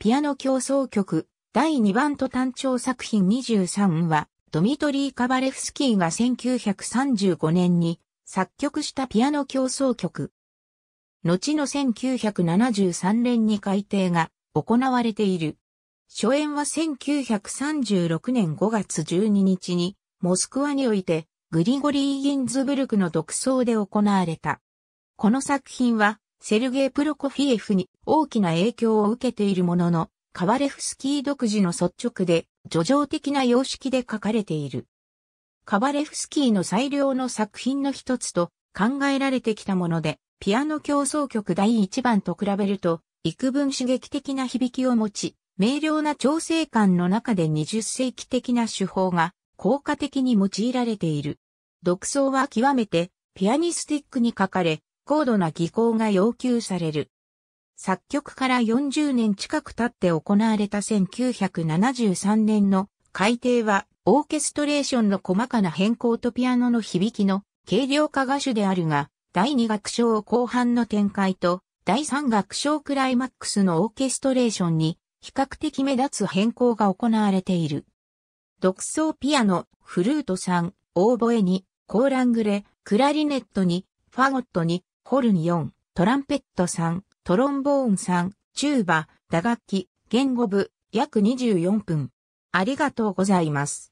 ピアノ競争曲、第2番と単調作品23は、ドミトリー・カバレフスキーが1935年に作曲したピアノ競争曲。後の1973年に改訂が行われている。初演は1936年5月12日に、モスクワにおいて、グリゴリー・ギンズブルクの独奏で行われた。この作品は、セルゲイ・プロコフィエフに大きな影響を受けているものの、カバレフスキー独自の率直で、叙情的な様式で書かれている。カバレフスキーの最良の作品の一つと考えられてきたもので、ピアノ競争曲第1番と比べると、幾分刺激的な響きを持ち、明瞭な調整感の中で20世紀的な手法が効果的に用いられている。独奏は極めてピアニスティックに書かれ、高度な技巧が要求される。作曲から40年近く経って行われた1973年の改定は、オーケストレーションの細かな変更とピアノの響きの軽量化画種であるが、第2楽章後半の展開と、第3楽章クライマックスのオーケストレーションに、比較的目立つ変更が行われている。独奏ピアノ、フルート3、オーボエに、コーラングレ、クラリネットに、ファゴットに、ホルン4、トランペット3、トロンボーン3、チューバ、打楽器、言語部、約24分。ありがとうございます。